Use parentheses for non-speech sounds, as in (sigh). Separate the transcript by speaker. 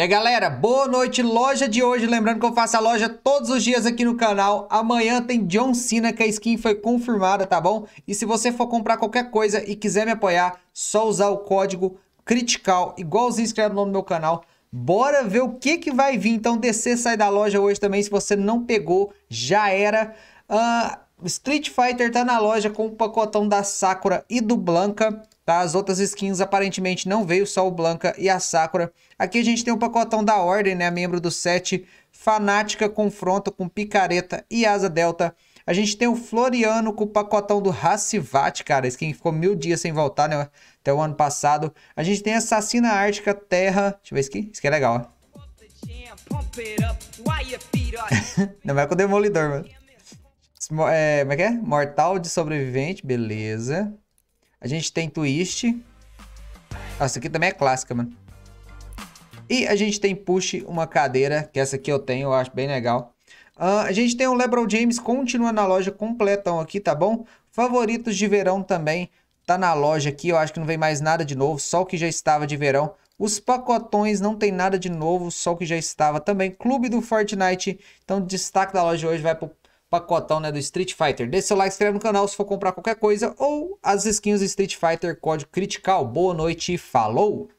Speaker 1: E aí, galera, boa noite, loja de hoje. Lembrando que eu faço a loja todos os dias aqui no canal. Amanhã tem John Cena, que a skin foi confirmada, tá bom? E se você for comprar qualquer coisa e quiser me apoiar, só usar o código CRITICAL, igualzinho escreve o nome do meu canal. Bora ver o que, que vai vir. Então, descer, sai da loja hoje também. Se você não pegou, já era. Uh, Street Fighter tá na loja com o pacotão da Sakura e do Blanca. Tá? As outras skins aparentemente não veio, só o Blanca e a Sakura. Aqui a gente tem um pacotão da Ordem, né? Membro do set Fanática, Confronto com Picareta e Asa Delta. A gente tem o Floriano com o pacotão do Racivat, cara. Skin ficou mil dias sem voltar, né? Até o ano passado. A gente tem Assassina Ártica Terra. Deixa eu ver isso aqui. Isso aqui é legal, ó.
Speaker 2: (laughs)
Speaker 1: Não é com o Demolidor, mano. É, como é que é? Mortal de sobrevivente, beleza. A gente tem twist. Essa aqui também é clássica, mano. E a gente tem push, uma cadeira, que essa aqui eu tenho, eu acho bem legal. Uh, a gente tem o LeBron James, continua na loja completão aqui, tá bom? Favoritos de verão também, tá na loja aqui, eu acho que não vem mais nada de novo, só o que já estava de verão. Os pacotões não tem nada de novo, só o que já estava também. Clube do Fortnite, então destaque da loja hoje vai pro pacotão né, do Street Fighter. Deixe seu like, se inscreve no canal se for comprar qualquer coisa ou as skins do Street Fighter, código critical. Boa noite, falou!